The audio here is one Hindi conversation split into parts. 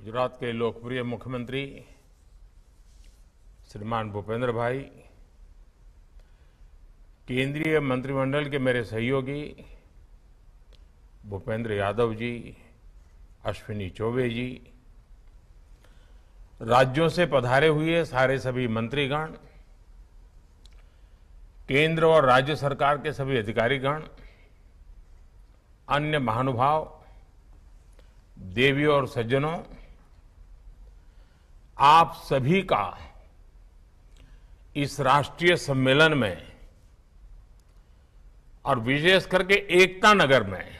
गुजरात के लोकप्रिय मुख्यमंत्री श्रीमान भूपेंद्र भाई केंद्रीय मंत्रिमंडल के मेरे सहयोगी भूपेंद्र यादव जी अश्विनी चौबे जी राज्यों से पधारे हुए सारे सभी मंत्रीगण केंद्र और राज्य सरकार के सभी अधिकारीगण अन्य महानुभाव देवी और सज्जनों आप सभी का इस राष्ट्रीय सम्मेलन में और विशेष करके एकता नगर में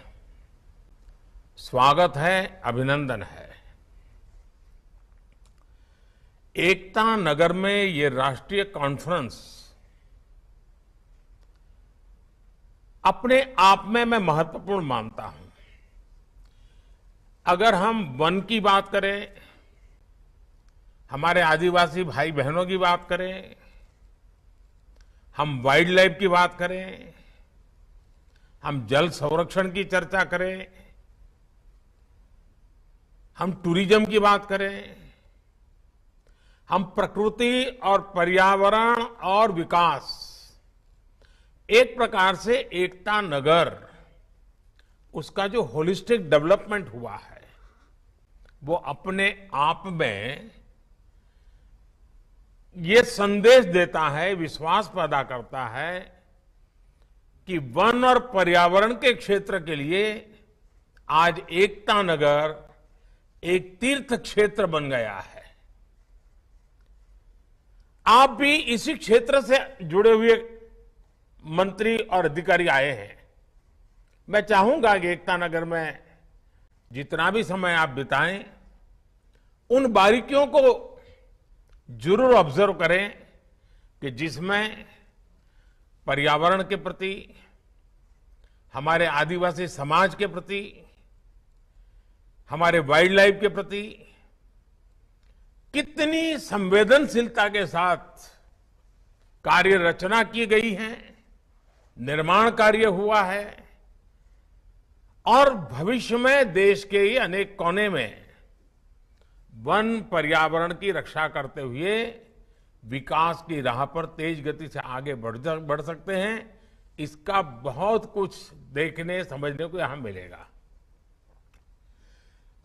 स्वागत है अभिनंदन है एकता नगर में ये राष्ट्रीय कॉन्फ्रेंस अपने आप में मैं महत्वपूर्ण मानता हूं अगर हम वन की बात करें हमारे आदिवासी भाई बहनों की बात करें हम वाइल्ड लाइफ की बात करें हम जल संरक्षण की चर्चा करें हम टूरिज्म की बात करें हम प्रकृति और पर्यावरण और विकास एक प्रकार से एकता नगर उसका जो होलिस्टिक डेवलपमेंट हुआ है वो अपने आप में ये संदेश देता है विश्वास पैदा करता है कि वन और पर्यावरण के क्षेत्र के लिए आज एकता नगर एक तीर्थ क्षेत्र बन गया है आप भी इसी क्षेत्र से जुड़े हुए मंत्री और अधिकारी आए हैं मैं चाहूंगा कि एकता नगर में जितना भी समय आप बिताएं उन बारीकियों को जरूर ऑब्जर्व करें कि जिसमें पर्यावरण के प्रति हमारे आदिवासी समाज के प्रति हमारे वाइल्ड लाइफ के प्रति कितनी संवेदनशीलता के साथ कार्य रचना की गई है निर्माण कार्य हुआ है और भविष्य में देश के ही अनेक कोने में वन पर्यावरण की रक्षा करते हुए विकास की राह पर तेज गति से आगे बढ़ बढ़ सकते हैं इसका बहुत कुछ देखने समझने को यहां मिलेगा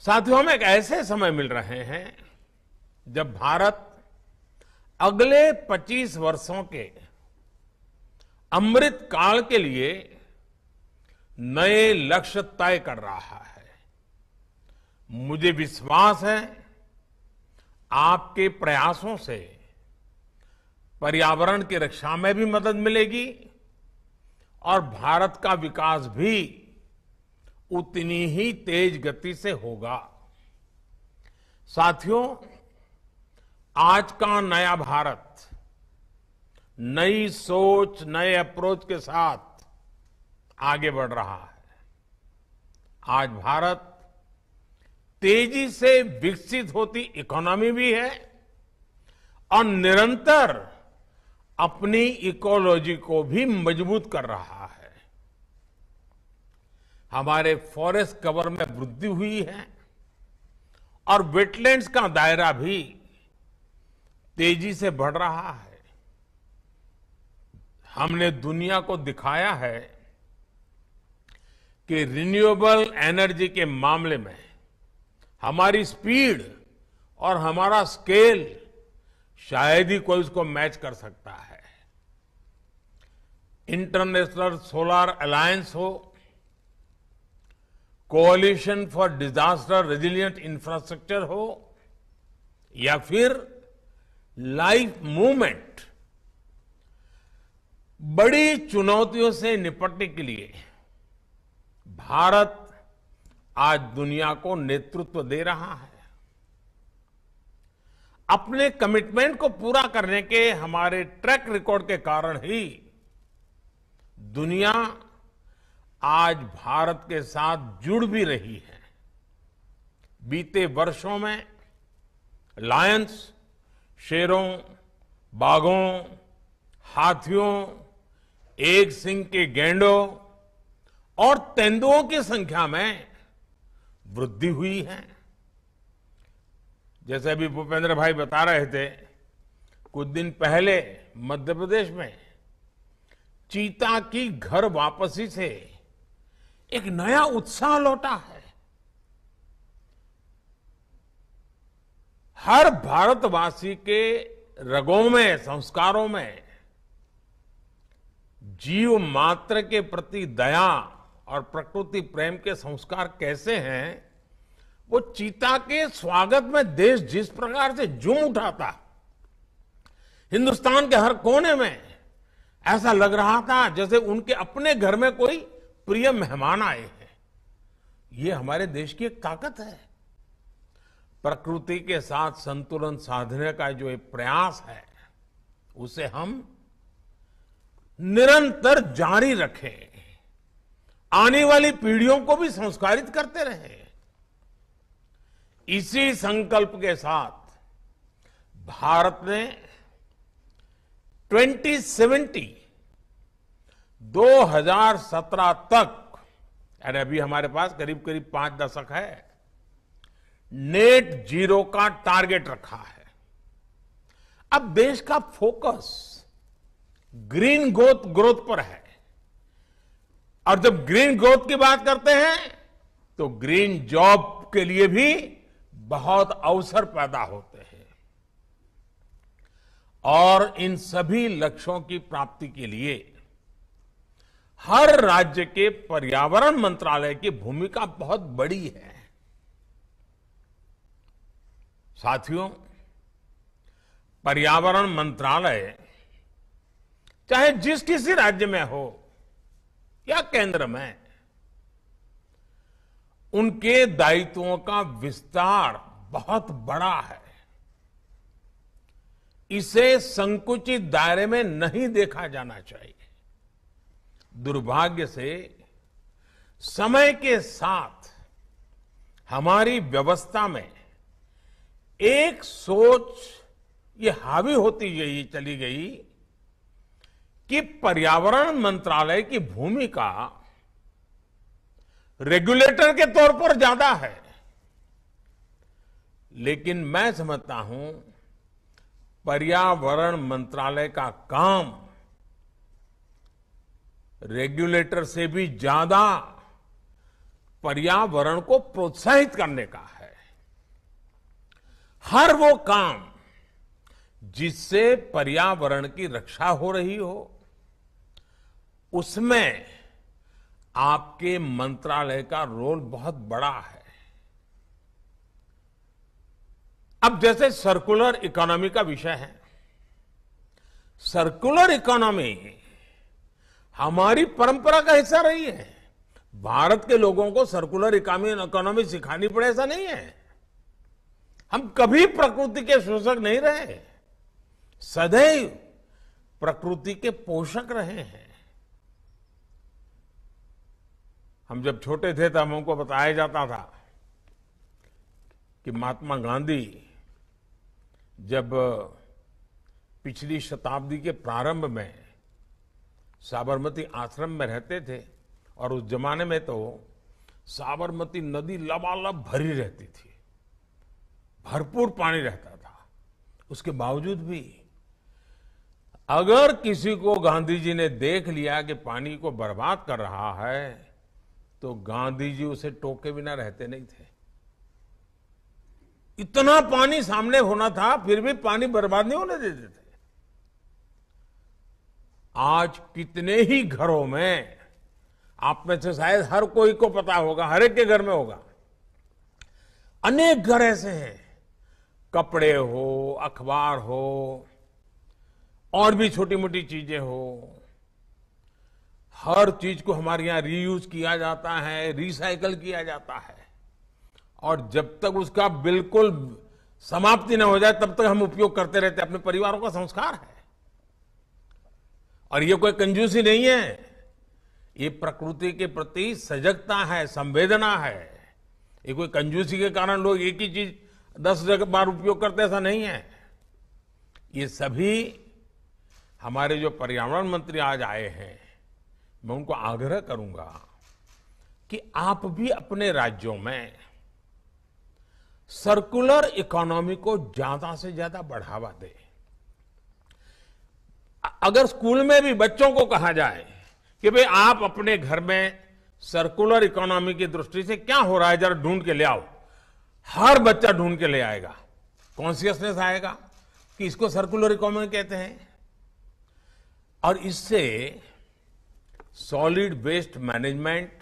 साथियों हमें एक ऐसे समय मिल रहे हैं जब भारत अगले 25 वर्षों के अमृत काल के लिए नए लक्ष्य तय कर रहा है मुझे विश्वास है आपके प्रयासों से पर्यावरण की रक्षा में भी मदद मिलेगी और भारत का विकास भी उतनी ही तेज गति से होगा साथियों आज का नया भारत नई सोच नए अप्रोच के साथ आगे बढ़ रहा है आज भारत तेजी से विकसित होती इकोनॉमी भी है और निरंतर अपनी इकोलॉजी को भी मजबूत कर रहा है हमारे फॉरेस्ट कवर में वृद्धि हुई है और वेटलैंड्स का दायरा भी तेजी से बढ़ रहा है हमने दुनिया को दिखाया है कि रिन्यूएबल एनर्जी के मामले में हमारी स्पीड और हमारा स्केल शायद ही कोई उसको मैच कर सकता है इंटरनेशनल सोलर अलायंस हो coalition for disaster resilient infrastructure हो या फिर लाइफ मूवमेंट बड़ी चुनौतियों से निपटने के लिए भारत आज दुनिया को नेतृत्व दे रहा है अपने कमिटमेंट को पूरा करने के हमारे ट्रैक रिकॉर्ड के कारण ही दुनिया आज भारत के साथ जुड़ भी रही है बीते वर्षों में लायंस शेरों बाघों हाथियों एक सिंह के गेंडों और तेंदुओं की संख्या में वृद्धि हुई है जैसे अभी भूपेंद्र भाई बता रहे थे कुछ दिन पहले मध्य प्रदेश में चीता की घर वापसी से एक नया उत्साह लौटा है हर भारतवासी के रगों में संस्कारों में जीव मात्र के प्रति दया और प्रकृति प्रेम के संस्कार कैसे हैं वो चीता के स्वागत में देश जिस प्रकार से झूम उठाता हिंदुस्तान के हर कोने में ऐसा लग रहा था जैसे उनके अपने घर में कोई प्रिय मेहमान आए हैं ये हमारे देश की एक ताकत है प्रकृति के साथ संतुलन साधने का जो एक प्रयास है उसे हम निरंतर जारी रखें आने वाली पीढ़ियों को भी संस्कारित करते रहे इसी संकल्प के साथ भारत ने 2070 2017 तक अरे अभी हमारे पास करीब करीब पांच दशक है नेट जीरो का टारगेट रखा है अब देश का फोकस ग्रीन ग्रोथ ग्रोथ पर है और जब ग्रीन ग्रोथ की बात करते हैं तो ग्रीन जॉब के लिए भी बहुत अवसर पैदा होते हैं और इन सभी लक्ष्यों की प्राप्ति के लिए हर राज्य के पर्यावरण मंत्रालय की भूमिका बहुत बड़ी है साथियों पर्यावरण मंत्रालय चाहे जिस किसी राज्य में हो या केंद्र में उनके दायित्वों का विस्तार बहुत बड़ा है इसे संकुचित दायरे में नहीं देखा जाना चाहिए दुर्भाग्य से समय के साथ हमारी व्यवस्था में एक सोच ये हावी होती गई चली गई कि पर्यावरण मंत्रालय की भूमिका रेगुलेटर के तौर पर ज्यादा है लेकिन मैं समझता हूं पर्यावरण मंत्रालय का काम रेगुलेटर से भी ज्यादा पर्यावरण को प्रोत्साहित करने का है हर वो काम जिससे पर्यावरण की रक्षा हो रही हो उसमें आपके मंत्रालय का रोल बहुत बड़ा है अब जैसे सर्कुलर इकोनॉमी का विषय है सर्कुलर इकोनॉमी हमारी परंपरा का हिस्सा रही है भारत के लोगों को सर्कुलर इकोनॉमी सिखानी पड़े ऐसा नहीं है हम कभी प्रकृति के शोषक नहीं रहे सदैव प्रकृति के पोषक रहे हैं हम जब छोटे थे तब तो हमको बताया जाता था कि महात्मा गांधी जब पिछली शताब्दी के प्रारंभ में साबरमती आश्रम में रहते थे और उस जमाने में तो साबरमती नदी लबालब भरी रहती थी भरपूर पानी रहता था उसके बावजूद भी अगर किसी को गांधी जी ने देख लिया कि पानी को बर्बाद कर रहा है तो गांधी जी उसे टोके बिना रहते नहीं थे इतना पानी सामने होना था फिर भी पानी बर्बाद नहीं होने देते थे आज कितने ही घरों में आप में से शायद हर कोई को पता होगा हर एक के घर में होगा अनेक घर ऐसे हैं कपड़े हो अखबार हो और भी छोटी मोटी चीजें हो हर चीज को हमारे यहां रीयूज किया जाता है रिसाइकल किया जाता है और जब तक उसका बिल्कुल समाप्ति न हो जाए तब तक हम उपयोग करते रहते अपने परिवारों का संस्कार है और ये कोई कंजूसी नहीं है ये प्रकृति के प्रति सजगता है संवेदना है ये कोई कंजूसी के कारण लोग एक ही चीज दस जगह बार उपयोग करते ऐसा नहीं है ये सभी हमारे जो पर्यावरण मंत्री आज आए हैं मैं उनको आग्रह करूंगा कि आप भी अपने राज्यों में सर्कुलर इकोनॉमी को ज्यादा से ज्यादा बढ़ावा दें अगर स्कूल में भी बच्चों को कहा जाए कि भाई आप अपने घर में सर्कुलर इकोनॉमी की दृष्टि से क्या हो रहा है जरा ढूंढ के ले आओ हर बच्चा ढूंढ के ले आएगा कॉन्सियसनेस आएगा कि इसको सर्कुलर इकोनॉमी कहते हैं और इससे सॉलिड वेस्ट मैनेजमेंट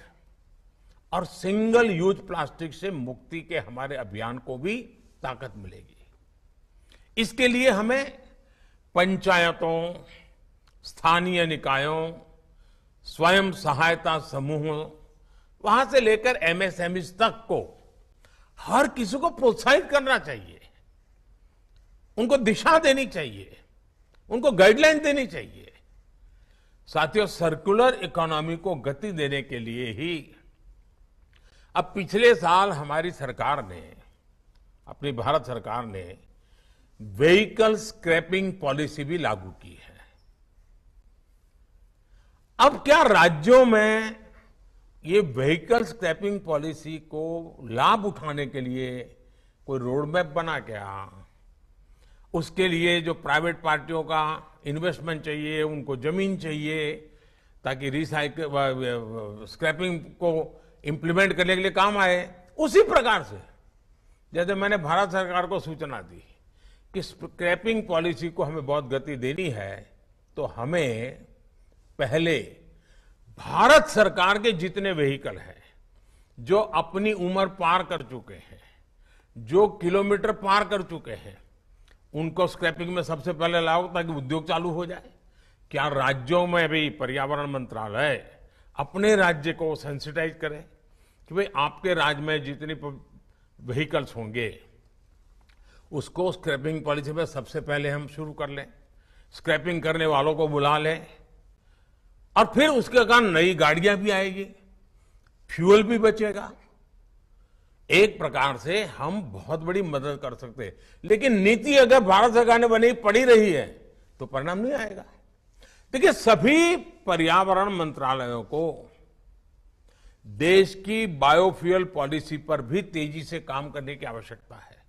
और सिंगल यूज प्लास्टिक से मुक्ति के हमारे अभियान को भी ताकत मिलेगी इसके लिए हमें पंचायतों स्थानीय निकायों स्वयं सहायता समूहों वहां से लेकर एमएसएमई e तक को हर किसी को प्रोत्साहित करना चाहिए उनको दिशा देनी चाहिए उनको गाइडलाइन देनी चाहिए साथियों सर्कुलर इकोनॉमी को गति देने के लिए ही अब पिछले साल हमारी सरकार ने अपनी भारत सरकार ने व्हीकल स्क्रैपिंग पॉलिसी भी लागू की है अब क्या राज्यों में ये व्हीकल स्क्रैपिंग पॉलिसी को लाभ उठाने के लिए कोई रोडमैप बना क्या उसके लिए जो प्राइवेट पार्टियों का इन्वेस्टमेंट चाहिए उनको ज़मीन चाहिए ताकि रिसाइकल स्क्रैपिंग को इम्प्लीमेंट करने के लिए काम आए उसी प्रकार से जैसे मैंने भारत सरकार को सूचना दी कि स्क्रैपिंग पॉलिसी को हमें बहुत गति देनी है तो हमें पहले भारत सरकार के जितने व्हीकल हैं जो अपनी उम्र पार कर चुके हैं जो किलोमीटर पार कर चुके हैं उनको स्क्रैपिंग में सबसे पहले लाओ ताकि उद्योग चालू हो जाए क्या राज्यों में भी पर्यावरण मंत्रालय अपने राज्य को सेंसिटाइज करें कि भाई आपके राज्य में जितनी व्हीकल्स होंगे उसको स्क्रैपिंग पॉलिसी में सबसे पहले हम शुरू कर लें स्क्रैपिंग करने वालों को बुला लें और फिर उसके कारण नई गाड़ियां भी आएगी फ्यूल भी बचेगा एक प्रकार से हम बहुत बड़ी मदद कर सकते हैं लेकिन नीति अगर भारत सरकार ने बनी पड़ी रही है तो परिणाम नहीं आएगा देखिए सभी पर्यावरण मंत्रालयों को देश की बायोफ्यूल पॉलिसी पर भी तेजी से काम करने की आवश्यकता है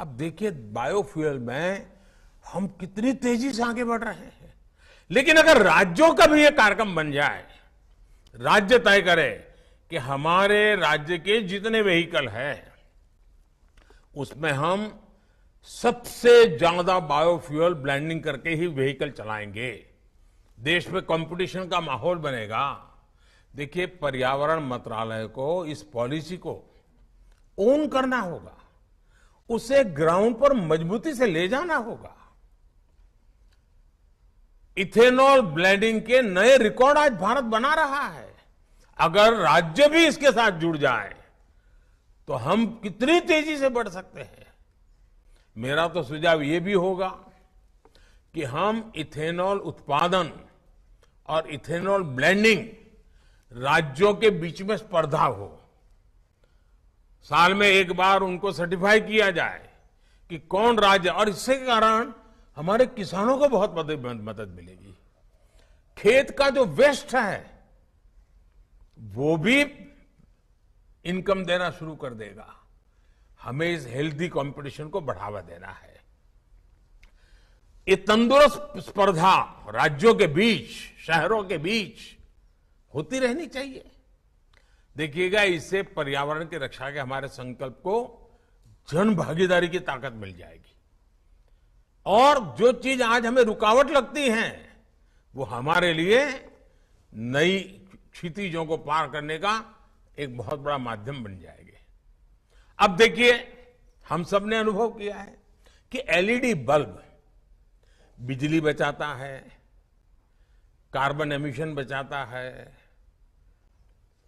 अब देखिए बायोफ्यूल में हम कितनी तेजी से आगे बढ़ रहे हैं लेकिन अगर राज्यों का भी यह कार्यक्रम बन जाए राज्य तय करे कि हमारे राज्य के जितने व्हीकल हैं उसमें हम सबसे ज्यादा बायोफ्यूल ब्लेंडिंग करके ही व्हीकल चलाएंगे देश में कंपटीशन का माहौल बनेगा देखिए पर्यावरण मंत्रालय को इस पॉलिसी को ओन करना होगा उसे ग्राउंड पर मजबूती से ले जाना होगा इथेनॉल ब्लेंडिंग के नए रिकॉर्ड आज भारत बना रहा है अगर राज्य भी इसके साथ जुड़ जाए तो हम कितनी तेजी से बढ़ सकते हैं मेरा तो सुझाव ये भी होगा कि हम इथेनॉल उत्पादन और इथेनॉल ब्लेंडिंग राज्यों के बीच में स्पर्धा हो साल में एक बार उनको सर्टिफाई किया जाए कि कौन राज्य और इसके कारण हमारे किसानों को बहुत मदद मिलेगी खेत का जो वेस्ट है वो भी इनकम देना शुरू कर देगा हमें इस हेल्दी कंपटीशन को बढ़ावा देना है ये तंदुरुस्त स्पर्धा राज्यों के बीच शहरों के बीच होती रहनी चाहिए देखिएगा इससे पर्यावरण की रक्षा के हमारे संकल्प को जन भागीदारी की ताकत मिल जाएगी और जो चीज आज हमें रुकावट लगती है वो हमारे लिए नई क्षितिजों को पार करने का एक बहुत बड़ा माध्यम बन जाएंगे अब देखिए हम सब ने अनुभव किया है कि एलईडी बल्ब बिजली बचाता है कार्बन एमिशन बचाता है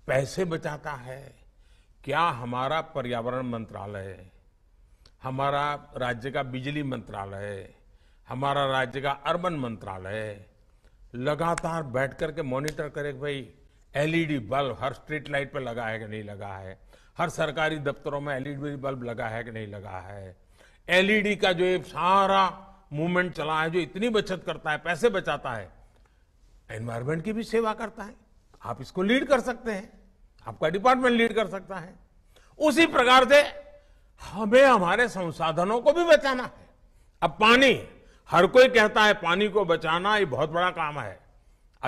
पैसे बचाता है क्या हमारा पर्यावरण मंत्रालय हमारा राज्य का बिजली मंत्रालय हमारा राज्य का अर्बन मंत्रालय लगातार बैठ करके मॉनिटर करे भाई एलईडी बल्ब हर स्ट्रीट लाइट पर लगा है कि नहीं लगा है हर सरकारी दफ्तरों में एलईडी बल्ब लगा है कि नहीं लगा है एलईडी का जो ये सारा मूवमेंट चला है जो इतनी बचत करता है पैसे बचाता है एनवायरमेंट की भी सेवा करता है आप इसको लीड कर सकते हैं आपका डिपार्टमेंट लीड कर सकता है उसी प्रकार से हमें हमारे संसाधनों को भी बचाना है अब पानी हर कोई कहता है पानी को बचाना ये बहुत बड़ा काम है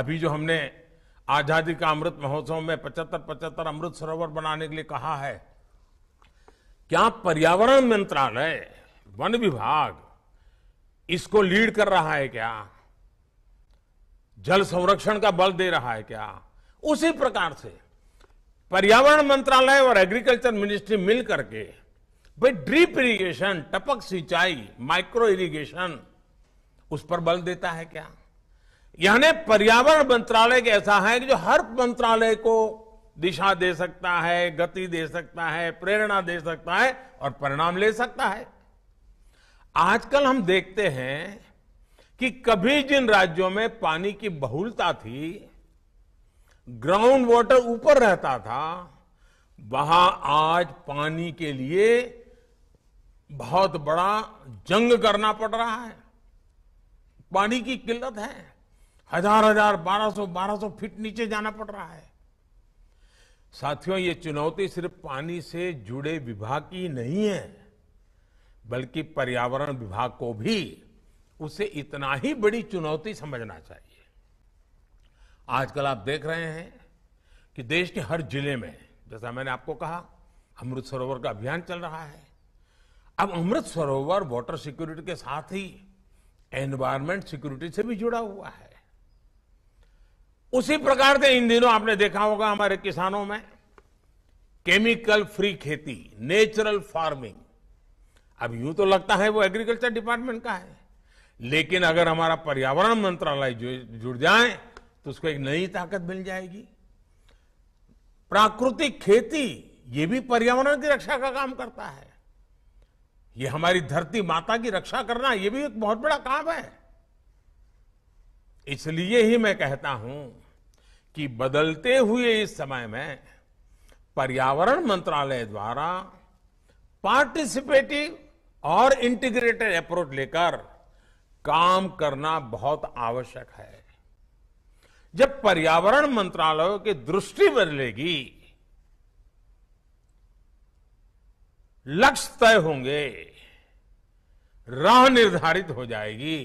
अभी जो हमने आजादी का अमृत महोत्सव में पचहत्तर पचहत्तर अमृत सरोवर बनाने के लिए कहा है क्या पर्यावरण मंत्रालय वन विभाग इसको लीड कर रहा है क्या जल संरक्षण का बल दे रहा है क्या उसी प्रकार से पर्यावरण मंत्रालय और एग्रीकल्चर मिनिस्ट्री मिल करके भाई ड्रीप इरिगेशन टपक सिंचाई माइक्रो इरिगेशन उस पर बल देता है क्या यानी पर्यावरण मंत्रालय ऐसा है कि जो हर मंत्रालय को दिशा दे सकता है गति दे सकता है प्रेरणा दे सकता है और परिणाम ले सकता है आजकल हम देखते हैं कि कभी जिन राज्यों में पानी की बहुलता थी ग्राउंड वाटर ऊपर रहता था वहां आज पानी के लिए बहुत बड़ा जंग करना पड़ रहा है पानी की किल्लत है हजार हजार बारह सौ बारह सौ फीट नीचे जाना पड़ रहा है साथियों ये चुनौती सिर्फ पानी से जुड़े विभाग की नहीं है बल्कि पर्यावरण विभाग को भी उसे इतना ही बड़ी चुनौती समझना चाहिए आजकल आप देख रहे हैं कि देश के हर जिले में जैसा मैंने आपको कहा अमृत सरोवर का अभियान चल रहा है अब अमृत सरोवर वाटर सिक्योरिटी के साथ ही एनवायरमेंट सिक्योरिटी से भी जुड़ा हुआ है उसी प्रकार से इन दिनों आपने देखा होगा हमारे किसानों में केमिकल फ्री खेती नेचुरल फार्मिंग अब यूं तो लगता है वो एग्रीकल्चर डिपार्टमेंट का है लेकिन अगर हमारा पर्यावरण मंत्रालय जुड़ जाए तो उसको एक नई ताकत मिल जाएगी प्राकृतिक खेती ये भी पर्यावरण की रक्षा का काम करता है ये हमारी धरती माता की रक्षा करना ये भी एक बहुत बड़ा काम है इसलिए ही मैं कहता हूं कि बदलते हुए इस समय में पर्यावरण मंत्रालय द्वारा पार्टिसिपेटिव और इंटीग्रेटेड अप्रोच लेकर काम करना बहुत आवश्यक है जब पर्यावरण मंत्रालय की दृष्टि बदलेगी लक्ष्य तय होंगे राह निर्धारित हो जाएगी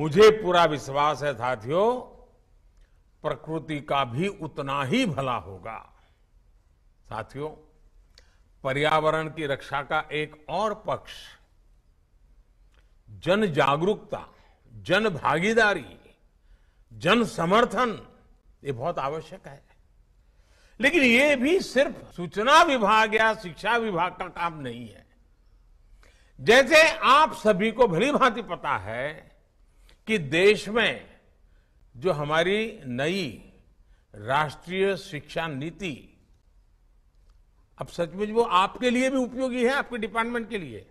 मुझे पूरा विश्वास है साथियों प्रकृति का भी उतना ही भला होगा साथियों पर्यावरण की रक्षा का एक और पक्ष जन जागरूकता जन भागीदारी जन समर्थन ये बहुत आवश्यक है लेकिन ये भी सिर्फ सूचना विभाग या शिक्षा विभाग का काम नहीं है जैसे आप सभी को भली भांति पता है कि देश में जो हमारी नई राष्ट्रीय शिक्षा नीति अब सचमुच वो आपके लिए भी उपयोगी है आपके डिपार्टमेंट के लिए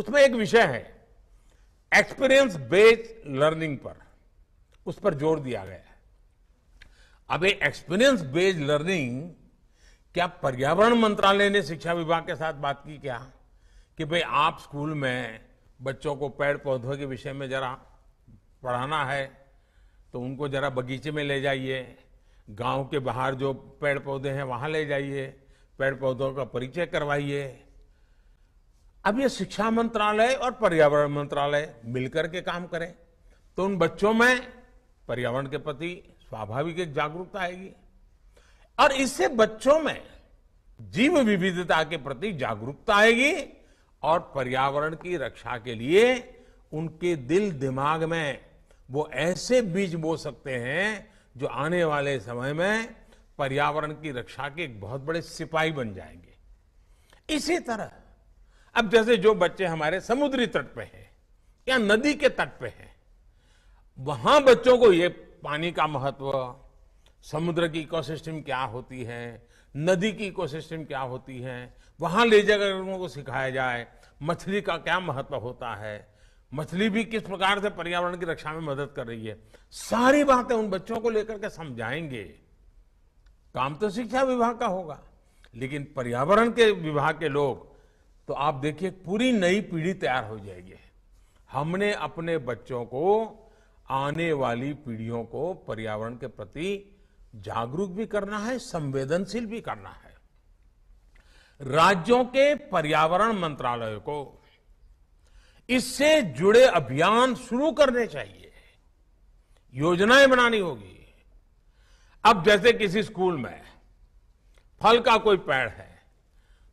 उसमें एक विषय है एक्सपीरियंस बेस्ड लर्निंग पर उस पर जोर दिया गया है अब ये एक्सपीरियंस बेस्ड लर्निंग क्या पर्यावरण मंत्रालय ने शिक्षा विभाग के साथ बात की क्या कि भाई आप स्कूल में बच्चों को पेड़ पौधों के विषय में जरा पढ़ाना है तो उनको ज़रा बगीचे में ले जाइए गांव के बाहर जो पेड़ पौधे हैं वहां ले जाइए पेड़ पौधों का परिचय करवाइए अब ये शिक्षा मंत्रालय और पर्यावरण मंत्रालय मिलकर के काम करें तो उन बच्चों में पर्यावरण के प्रति स्वाभाविक एक जागरूकता आएगी और इससे बच्चों में जीव विविधता के प्रति जागरूकता आएगी और पर्यावरण की रक्षा के लिए उनके दिल दिमाग में वो ऐसे बीज बो सकते हैं जो आने वाले समय में पर्यावरण की रक्षा के एक बहुत बड़े सिपाही बन जाएंगे इसी तरह अब जैसे जो बच्चे हमारे समुद्री तट पे हैं या नदी के तट पे हैं वहां बच्चों को ये पानी का महत्व समुद्र की इकोसिस्टम क्या होती है नदी की इकोसिस्टम क्या होती है वहां ले जाकर उनको सिखाया जाए मछली का क्या महत्व होता है मछली भी किस प्रकार से पर्यावरण की रक्षा में मदद कर रही है सारी बातें उन बच्चों को लेकर के समझाएंगे काम तो शिक्षा विभाग का होगा लेकिन पर्यावरण के विभाग के लोग तो आप देखिए पूरी नई पीढ़ी तैयार हो जाएगी हमने अपने बच्चों को आने वाली पीढ़ियों को पर्यावरण के प्रति जागरूक भी करना है संवेदनशील भी करना है राज्यों के पर्यावरण मंत्रालय को इससे जुड़े अभियान शुरू करने चाहिए योजनाएं बनानी होगी अब जैसे किसी स्कूल में फल का कोई पेड़ है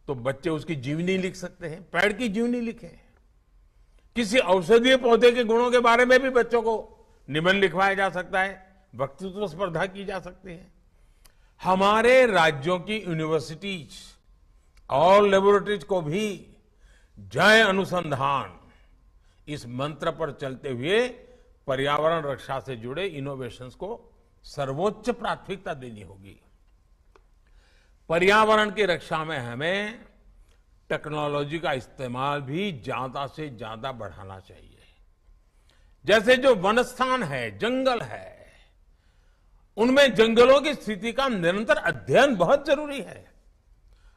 तो बच्चे उसकी जीवनी लिख सकते हैं पेड़ की जीवनी लिखे किसी औषधीय पौधे के गुणों के बारे में भी बच्चों को निबंध लिखवाया जा सकता है वक्तृत्व स्पर्धा की जा सकती है हमारे राज्यों की यूनिवर्सिटीज और लेबोरेटरीज को भी जय अनुसंधान इस मंत्र पर चलते हुए पर्यावरण रक्षा से जुड़े इनोवेशंस को सर्वोच्च प्राथमिकता देनी होगी पर्यावरण की रक्षा में हमें टेक्नोलॉजी का इस्तेमाल भी ज्यादा से ज्यादा बढ़ाना चाहिए जैसे जो वनस्थान है जंगल है उनमें जंगलों की स्थिति का निरंतर अध्ययन बहुत जरूरी है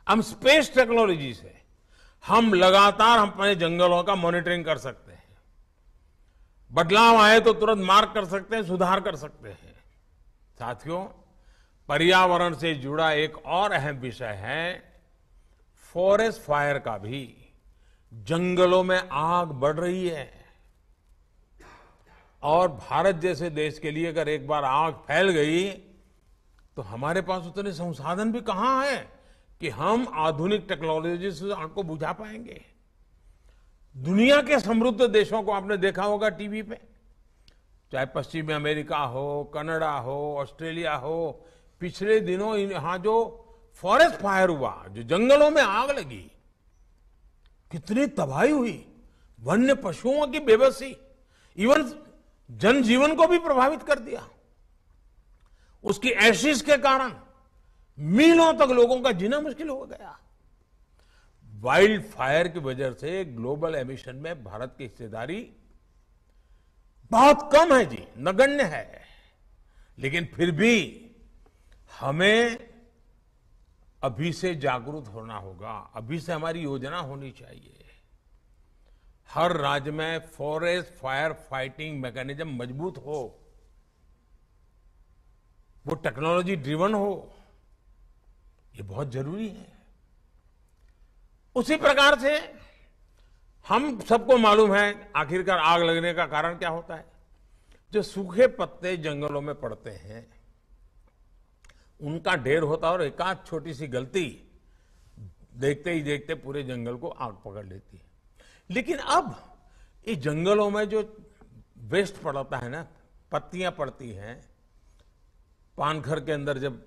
हम स्पेस टेक्नोलॉजी से हम लगातार अपने जंगलों का मॉनिटरिंग कर सकते बदलाव आए तो तुरंत मार्ग कर सकते हैं सुधार कर सकते हैं साथियों पर्यावरण से जुड़ा एक और अहम विषय है फॉरेस्ट फायर का भी जंगलों में आग बढ़ रही है और भारत जैसे देश के लिए अगर एक बार आग फैल गई तो हमारे पास उतने संसाधन भी कहां है कि हम आधुनिक टेक्नोलॉजी से आग को बुझा पाएंगे दुनिया के समृद्ध देशों को आपने देखा होगा टीवी पे चाहे पश्चिमी अमेरिका हो कनाडा हो ऑस्ट्रेलिया हो पिछले दिनों यहां जो फॉरेस्ट फायर हुआ जो जंगलों में आग लगी कितनी तबाही हुई वन्य पशुओं की बेबसी इवन जनजीवन को भी प्रभावित कर दिया उसकी एशिस के कारण मीलों तक लोगों का जीना मुश्किल हो गया वाइल्ड फायर की वजह से ग्लोबल एमिशन में भारत की हिस्सेदारी बहुत कम है जी नगण्य है लेकिन फिर भी हमें अभी से जागरूक होना होगा अभी से हमारी योजना होनी चाहिए हर राज्य में फॉरेस्ट फायर फाइटिंग मैकेनिज्म मजबूत हो वो टेक्नोलॉजी ड्रिवन हो ये बहुत जरूरी है उसी प्रकार से हम सबको मालूम है आखिरकार आग लगने का कारण क्या होता है जो सूखे पत्ते जंगलों में पड़ते हैं उनका ढेर होता है और एकाध छोटी सी गलती देखते ही देखते पूरे जंगल को आग पकड़ लेती है लेकिन अब ये जंगलों में जो वेस्ट पड़ता है ना पत्तियां पड़ती हैं पानखर के अंदर जब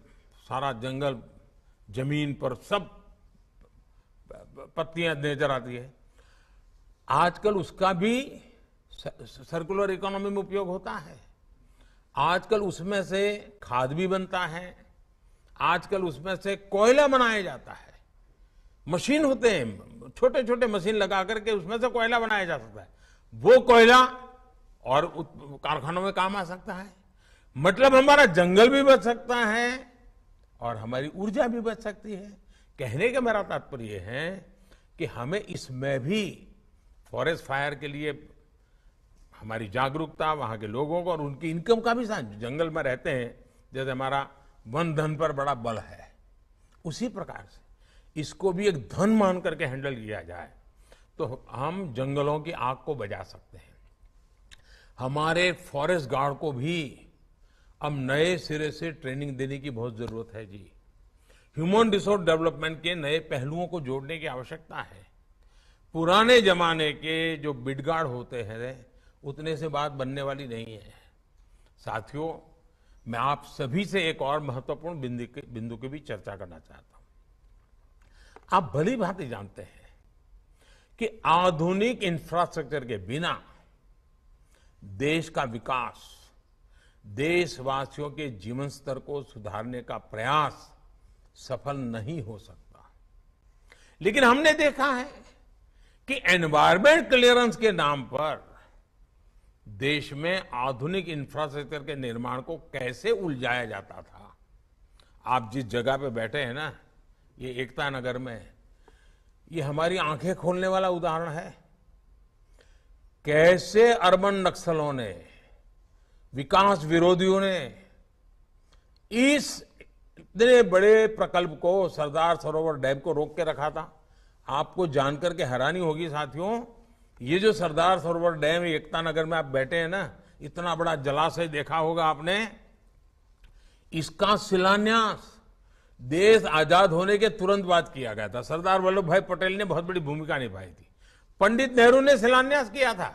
सारा जंगल जमीन पर सब पत्तियां नजर आती है आजकल उसका भी सर्कुलर इकोनॉमी में उपयोग होता है आजकल उसमें से खाद भी बनता है आजकल उसमें से कोयला बनाया जाता है मशीन होते हैं छोटे छोटे मशीन लगा करके उसमें से कोयला बनाया जा सकता है वो कोयला और कारखानों में काम आ सकता है मतलब हमारा जंगल भी बच सकता है और हमारी ऊर्जा भी बच सकती है कहने का मेरा तात्पर्य है कि हमें इसमें भी फॉरेस्ट फायर के लिए हमारी जागरूकता वहाँ के लोगों को और उनकी इनकम का भी साथ जंगल में रहते हैं जैसे हमारा वन धन पर बड़ा बल है उसी प्रकार से इसको भी एक धन मान करके हैंडल किया जाए तो हम जंगलों की आग को बजा सकते हैं हमारे फॉरेस्ट गार्ड को भी अब नए सिरे से ट्रेनिंग देने की बहुत ज़रूरत है जी ह्यूमन रिसोर्स डेवलपमेंट के नए पहलुओं को जोड़ने की आवश्यकता है पुराने जमाने के जो बिडगाड़ होते हैं उतने से बात बनने वाली नहीं है साथियों मैं आप सभी से एक और महत्वपूर्ण बिंदु के बिंदु की भी चर्चा करना चाहता हूं आप भली भांति जानते हैं कि आधुनिक इंफ्रास्ट्रक्चर के बिना देश का विकास देशवासियों के जीवन स्तर को सुधारने का प्रयास सफल नहीं हो सकता लेकिन हमने देखा है कि एनवायरमेंट क्लियरेंस के नाम पर देश में आधुनिक इंफ्रास्ट्रक्चर के निर्माण को कैसे उलझाया जाता था आप जिस जगह पे बैठे हैं ना ये एकता नगर में ये हमारी आंखें खोलने वाला उदाहरण है कैसे अर्बन नक्सलों ने विकास विरोधियों ने इस इतने बड़े प्रकल्प को सरदार सरोवर डैम को रोक के रखा था आपको जानकर के हैरानी होगी साथियों ये जो सरदार सरोवर डैम एकता नगर में आप बैठे हैं ना इतना बड़ा जलाशय देखा होगा आपने इसका शिलान्यास देश आजाद होने के तुरंत बाद किया गया था सरदार वल्लभ भाई पटेल ने बहुत बड़ी भूमिका निभाई थी पंडित नेहरू ने शिलान्यास किया था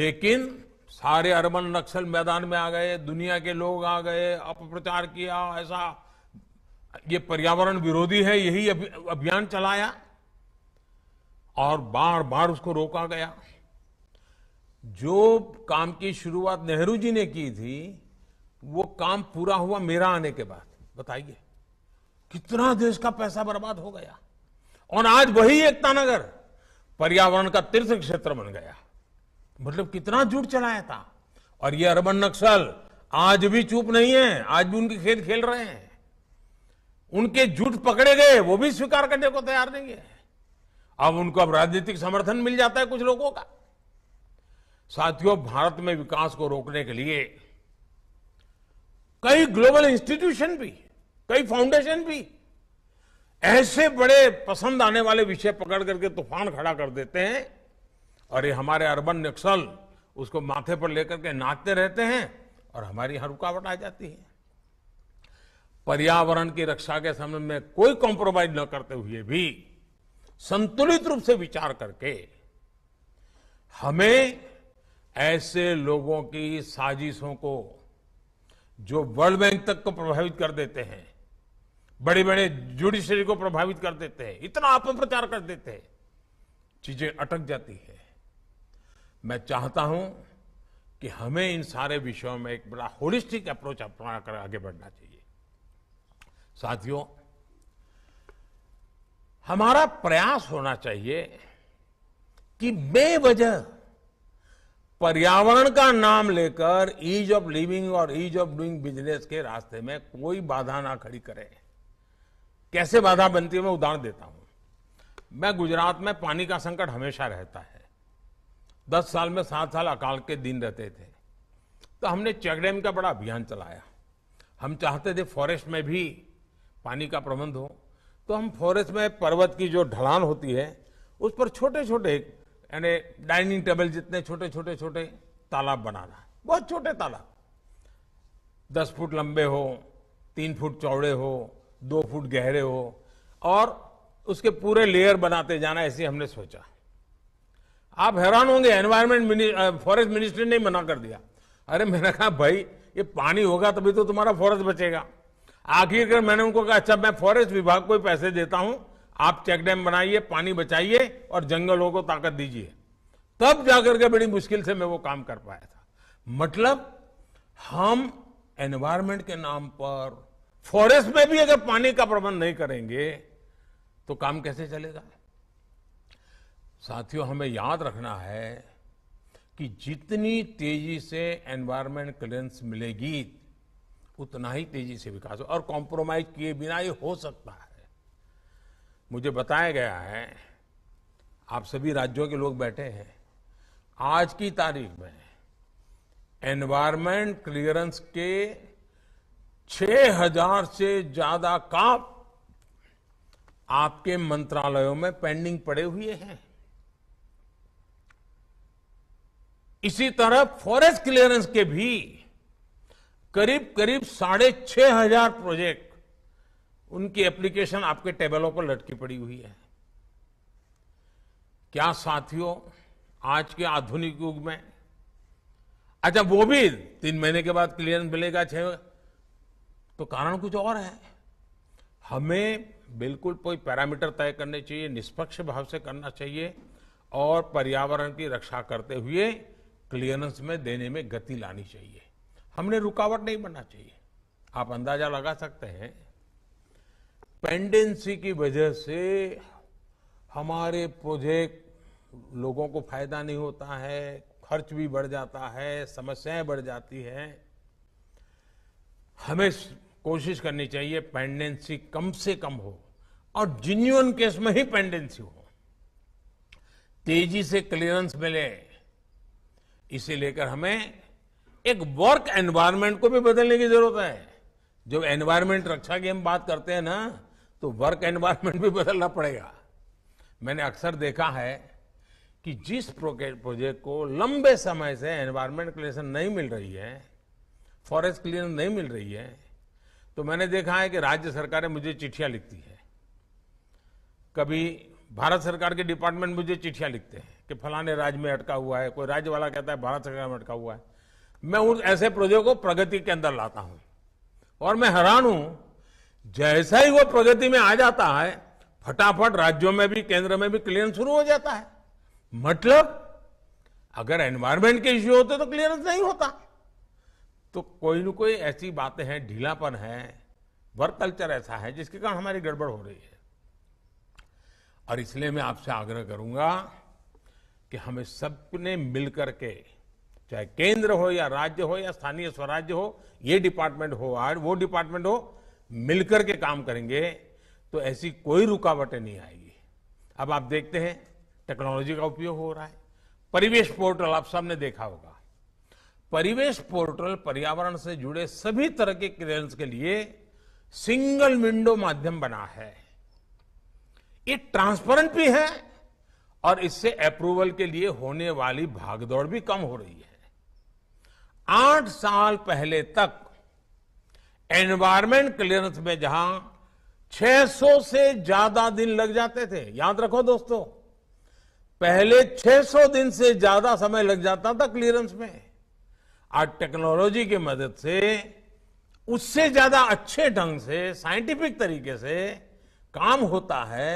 लेकिन सारे अरबन नक्सल मैदान में आ गए दुनिया के लोग आ गए अपप्रचार किया ऐसा ये पर्यावरण विरोधी है यही अभियान चलाया और बार बार उसको रोका गया जो काम की शुरुआत नेहरू जी ने की थी वो काम पूरा हुआ मेरा आने के बाद बताइए कितना देश का पैसा बर्बाद हो गया और आज वही एकता नगर पर्यावरण का तीर्थ क्षेत्र बन गया मतलब कितना झूठ चलाया था और ये अरबन नक्सल आज भी चुप नहीं है आज भी उनके खेल खेल रहे हैं उनके झूठ पकड़े गए वो भी स्वीकार करने को तैयार नहीं है अब उनको अब राजनीतिक समर्थन मिल जाता है कुछ लोगों का साथियों भारत में विकास को रोकने के लिए कई ग्लोबल इंस्टीट्यूशन भी कई फाउंडेशन भी ऐसे बड़े पसंद आने वाले विषय पकड़ करके तूफान खड़ा कर देते हैं और ये हमारे अर्बन नक्सल उसको माथे पर लेकर के नाचते रहते हैं और हमारी यहां रुकावट आ जाती है पर्यावरण की रक्षा के संबंध में कोई कॉम्प्रोमाइज न करते हुए भी संतुलित रूप से विचार करके हमें ऐसे लोगों की साजिशों को जो वर्ल्ड बैंक तक को प्रभावित कर देते हैं बड़े बड़े जुडिशरी को प्रभावित कर देते हैं इतना अपप्रचार कर देते हैं चीजें अटक जाती है मैं चाहता हूं कि हमें इन सारे विषयों में एक बड़ा होलिस्टिक अप्रोच अपना कर आगे बढ़ना चाहिए साथियों हमारा प्रयास होना चाहिए कि बेवजह पर्यावरण का नाम लेकर ईज ऑफ लिविंग और ईज ऑफ डूइंग बिजनेस के रास्ते में कोई बाधा ना खड़ी करे कैसे बाधा बनती है मैं उदाहरण देता हूं मैं गुजरात में पानी का संकट हमेशा रहता है दस साल में सात साल अकाल के दिन रहते थे तो हमने चेक डैम का बड़ा अभियान चलाया हम चाहते थे फॉरेस्ट में भी पानी का प्रबंध हो तो हम फॉरेस्ट में पर्वत की जो ढलान होती है उस पर छोटे छोटे यानी डाइनिंग टेबल जितने छोटे छोटे छोटे तालाब बनाना बहुत छोटे तालाब दस फुट लंबे हो तीन फुट चौड़े हो दो फुट गहरे हो और उसके पूरे लेयर बनाते जाना ऐसे हमने सोचा आप हैरान होंगे एनवायरमेंट फॉरेस्ट मिनिस्ट्री ने मना कर दिया अरे मैंने कहा भाई ये पानी होगा तभी तो तुम्हारा फॉरेस्ट बचेगा आखिरकार मैंने उनको कहा अच्छा मैं फॉरेस्ट विभाग को ही पैसे देता हूं आप चेक डैम बनाइए पानी बचाइए और जंगलों को ताकत दीजिए तब जाकर के बड़ी मुश्किल से मैं वो काम कर पाया था मतलब हम एनवायरमेंट के नाम पर फॉरेस्ट में भी अगर पानी का प्रबंध नहीं करेंगे तो काम कैसे चलेगा साथियों हमें याद रखना है कि जितनी तेजी से एनवायरमेंट क्लियरेंस मिलेगी उतना ही तेजी से विकास हो और कॉम्प्रोमाइज किए बिना ही हो सकता है मुझे बताया गया है आप सभी राज्यों के लोग बैठे हैं आज की तारीख में एनवायरमेंट क्लियरेंस के 6000 से ज्यादा काम आपके मंत्रालयों में पेंडिंग पड़े हुए हैं इसी तरह फॉरेस्ट क्लियरेंस के भी करीब करीब साढ़े छह हजार प्रोजेक्ट उनकी एप्लीकेशन आपके टेबलों पर लटकी पड़ी हुई है क्या साथियों आज के आधुनिक युग में अच्छा वो भी तीन महीने के बाद क्लियरेंस मिलेगा छह तो कारण कुछ और है हमें बिल्कुल कोई पैरामीटर तय करने चाहिए निष्पक्ष भाव से करना चाहिए और पर्यावरण की रक्षा करते हुए क्लियरेंस में देने में गति लानी चाहिए हमने रुकावट नहीं बनना चाहिए आप अंदाजा लगा सकते हैं पेंडेंसी की वजह से हमारे प्रोजेक्ट लोगों को फायदा नहीं होता है खर्च भी बढ़ जाता है समस्याएं बढ़ जाती हैं हमें कोशिश करनी चाहिए पेंडेंसी कम से कम हो और जिन्यून केस में ही पेंडेंसी हो तेजी से क्लियरेंस मिले इसे लेकर हमें एक वर्क एनवायरनमेंट को भी बदलने की जरूरत है जब एनवायरनमेंट रक्षा की हम बात करते हैं ना तो वर्क एनवायरनमेंट भी बदलना पड़ेगा मैंने अक्सर देखा है कि जिस प्रोजेक्ट को लंबे समय से एनवायरनमेंट क्लियर नहीं मिल रही है फॉरेस्ट क्लियर नहीं मिल रही है तो मैंने देखा है कि राज्य सरकारें मुझे चिट्ठियां लिखती हैं कभी भारत सरकार के डिपार्टमेंट मुझे चिट्ठियां लिखते हैं कि फलाने राज्य में अटका हुआ है कोई राज्य वाला कहता है भारत सरकार में अटका हुआ है मैं उन ऐसे प्रोजेक्ट को प्रगति के अंदर लाता हूं और मैं हैरान हूं जैसा ही वो प्रगति में आ जाता है फटाफट राज्यों में भी केंद्र में भी क्लियरेंस शुरू हो जाता है मतलब अगर एनवायरमेंट के इश्यू होते तो क्लियरेंस नहीं होता तो कोई ना कोई ऐसी बातें हैं ढीलापन है वर्क कल्चर ऐसा है जिसके कारण हमारी गड़बड़ हो रही है और इसलिए मैं आपसे आग्रह करूंगा कि हमें सबने मिलकर के चाहे केंद्र हो या राज्य हो या स्थानीय स्वराज्य हो ये डिपार्टमेंट हो आज वो डिपार्टमेंट हो मिलकर के काम करेंगे तो ऐसी कोई रुकावटें नहीं आएगी अब आप देखते हैं टेक्नोलॉजी का उपयोग हो रहा है परिवेश पोर्टल आप सबने देखा होगा परिवेश पोर्टल पर्यावरण से जुड़े सभी तरह के क्लियरेंस के लिए सिंगल विंडो माध्यम बना है ये ट्रांसपेरेंट भी है और इससे अप्रूवल के लिए होने वाली भागदौड़ भी कम हो रही है आठ साल पहले तक एनवायरमेंट क्लियरेंस में जहां 600 से ज्यादा दिन लग जाते थे याद रखो दोस्तों पहले 600 दिन से ज्यादा समय लग जाता था क्लियरेंस में आज टेक्नोलॉजी की मदद से उससे ज्यादा अच्छे ढंग से साइंटिफिक तरीके से काम होता है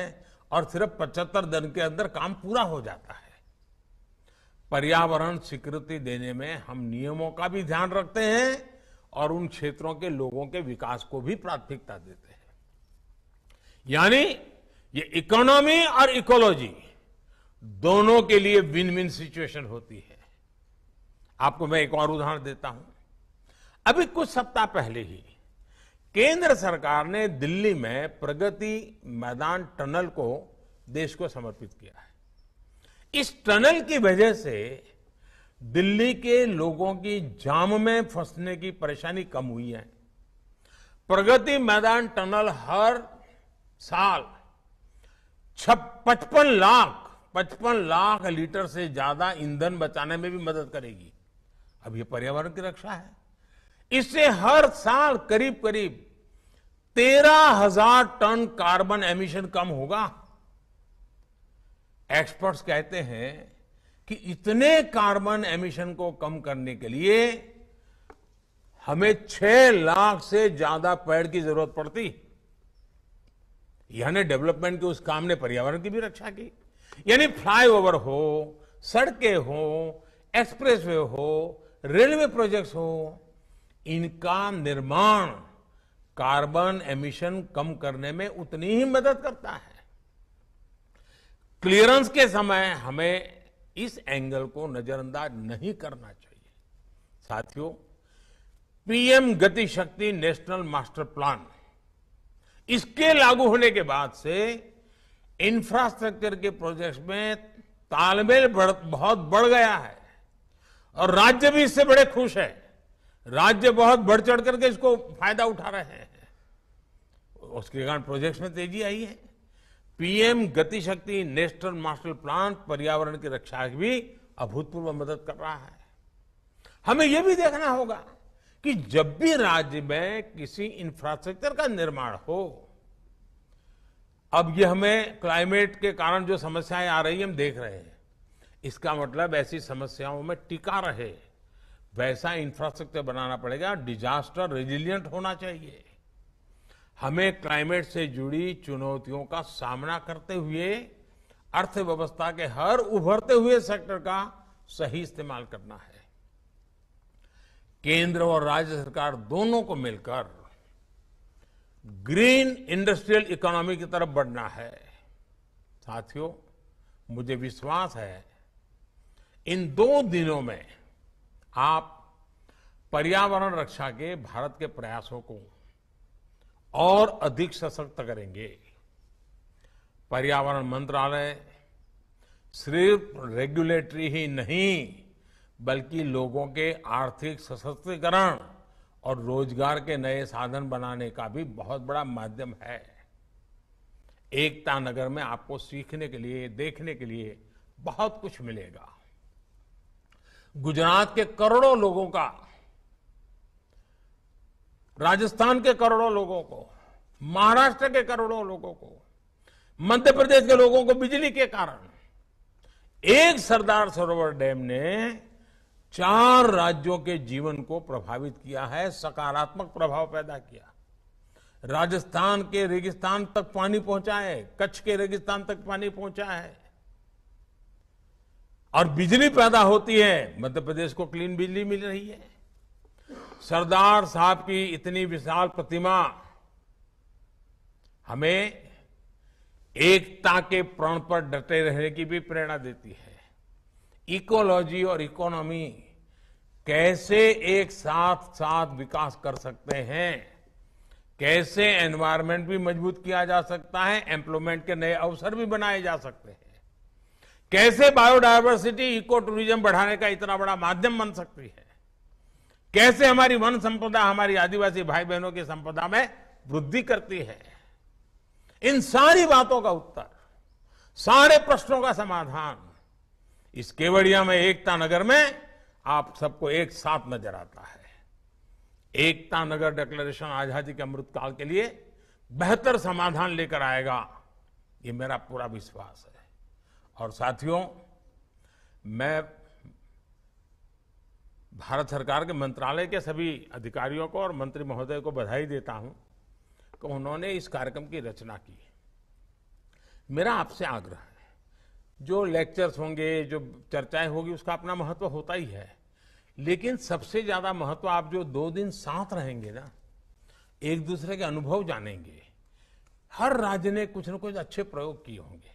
और सिर्फ पचहत्तर दिन के अंदर काम पूरा हो जाता है पर्यावरण स्वीकृति देने में हम नियमों का भी ध्यान रखते हैं और उन क्षेत्रों के लोगों के विकास को भी प्राथमिकता देते हैं यानी ये इकोनॉमी और इकोलॉजी दोनों के लिए विन विन सिचुएशन होती है आपको मैं एक और उदाहरण देता हूं अभी कुछ सप्ताह पहले ही केंद्र सरकार ने दिल्ली में प्रगति मैदान टनल को देश को समर्पित किया है इस टनल की वजह से दिल्ली के लोगों की जाम में फंसने की परेशानी कम हुई है प्रगति मैदान टनल हर साल पचपन लाख पचपन लाख लीटर से ज्यादा ईंधन बचाने में भी मदद करेगी अब ये पर्यावरण की रक्षा है इससे हर साल करीब करीब तेरह हजार टन कार्बन एमिशन कम होगा एक्सपर्ट्स कहते हैं कि इतने कार्बन एमिशन को कम करने के लिए हमें छह लाख से ज्यादा पेड़ की जरूरत पड़ती यानी डेवलपमेंट के उस काम ने पर्यावरण की भी रक्षा की यानी फ्लाईओवर हो सड़कें हो एक्सप्रेसवे हो रेलवे प्रोजेक्ट्स हो इनका निर्माण कार्बन एमिशन कम करने में उतनी ही मदद करता है क्लियरेंस के समय हमें इस एंगल को नजरअंदाज नहीं करना चाहिए साथियों PM Gati Shakti national master plan इसके लागू होने के बाद से इंफ्रास्ट्रक्चर के प्रोजेक्ट्स में तालमेल बहुत बढ़ गया है और राज्य भी इससे बड़े खुश है राज्य बहुत बढ़ चढ़ करके इसको फायदा उठा रहे हैं उसके कारण प्रोजेक्ट्स में तेजी आई है PM Gati Shakti national master plan पर्यावरण की रक्षा की भी अभूतपूर्व मदद कर रहा है हमें यह भी देखना होगा कि जब भी राज्य में किसी इंफ्रास्ट्रक्चर का निर्माण हो अब ये हमें क्लाइमेट के कारण जो समस्याएं आ रही हम देख रहे हैं इसका मतलब ऐसी समस्याओं में टिका रहे वैसा इंफ्रास्ट्रक्चर बनाना पड़ेगा डिजास्टर रेजिलियंट होना चाहिए हमें क्लाइमेट से जुड़ी चुनौतियों का सामना करते हुए अर्थव्यवस्था के हर उभरते हुए सेक्टर का सही इस्तेमाल करना है केंद्र और राज्य सरकार दोनों को मिलकर ग्रीन इंडस्ट्रियल इकोनॉमी की तरफ बढ़ना है साथियों मुझे विश्वास है इन दो दिनों में आप पर्यावरण रक्षा के भारत के प्रयासों को और अधिक सशक्त करेंगे पर्यावरण मंत्रालय सिर्फ रेगुलेटरी ही नहीं बल्कि लोगों के आर्थिक सशक्तिकरण और रोजगार के नए साधन बनाने का भी बहुत बड़ा माध्यम है एकता नगर में आपको सीखने के लिए देखने के लिए बहुत कुछ मिलेगा गुजरात के करोड़ों लोगों का राजस्थान के करोड़ों लोगों को महाराष्ट्र के करोड़ों लोगों को मध्य प्रदेश के लोगों को बिजली के कारण एक सरदार सरोवर डैम ने चार राज्यों के जीवन को प्रभावित किया है सकारात्मक प्रभाव पैदा किया राजस्थान के रेगिस्तान तक पानी पहुंचा है कच्छ के रेगिस्तान तक पानी पहुंचा है और बिजली पैदा होती है मध्य प्रदेश को क्लीन बिजली मिल रही है सरदार साहब की इतनी विशाल प्रतिमा हमें एकता के प्रण पर डटे रहने की भी प्रेरणा देती है इकोलॉजी और इकोनॉमी कैसे एक साथ साथ विकास कर सकते हैं कैसे एनवायरमेंट भी मजबूत किया जा सकता है एम्प्लॉयमेंट के नए अवसर भी बनाए जा सकते हैं कैसे बायोडायवर्सिटी इको टूरिज्म बढ़ाने का इतना बड़ा माध्यम बन सकती है कैसे हमारी वन संपदा हमारी आदिवासी भाई बहनों की संपदा में वृद्धि करती है इन सारी बातों का उत्तर सारे प्रश्नों का समाधान इस केवड़िया में एकता नगर में आप सबको एक साथ नजर आता है एकता नगर डिक्लेरेशन आजादी के अमृतकाल के लिए बेहतर समाधान लेकर आएगा ये मेरा पूरा विश्वास है और साथियों मैं भारत सरकार के मंत्रालय के सभी अधिकारियों को और मंत्री महोदय को बधाई देता हूं कि उन्होंने इस कार्यक्रम की रचना की मेरा आपसे आग्रह है जो लेक्चर्स होंगे जो चर्चाएं होगी उसका अपना महत्व होता ही है लेकिन सबसे ज़्यादा महत्व आप जो दो दिन साथ रहेंगे ना एक दूसरे के अनुभव जानेंगे हर राज्य ने कुछ न कुछ अच्छे प्रयोग किए होंगे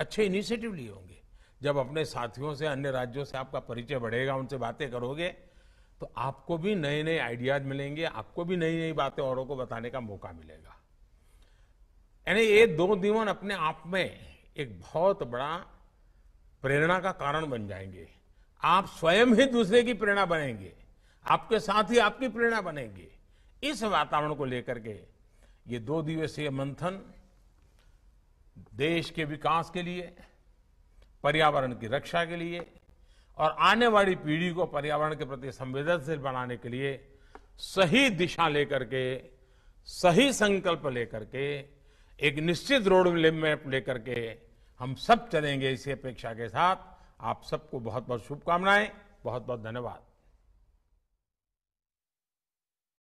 अच्छे इनिशिएटिव लिए होंगे जब अपने साथियों से अन्य राज्यों से आपका परिचय बढ़ेगा उनसे बातें करोगे तो आपको भी नए नए आइडियाज मिलेंगे आपको भी नई नई बातें औरों को बताने का मौका मिलेगा यानी ये दो दिवन अपने आप में एक बहुत बड़ा प्रेरणा का कारण बन जाएंगे आप स्वयं ही दूसरे की प्रेरणा बनेंगे आपके साथ ही आपकी प्रेरणा बनेंगे इस वातावरण को लेकर के ये दो दिवसीय मंथन देश के विकास के लिए पर्यावरण की रक्षा के लिए और आने वाली पीढ़ी को पर्यावरण के प्रति संवेदनशील बनाने के लिए सही दिशा लेकर के सही संकल्प लेकर के एक निश्चित रोड मैप लेकर के हम सब चलेंगे इसी अपेक्षा के साथ आप सबको बहुत बहुत शुभकामनाएं बहुत बहुत धन्यवाद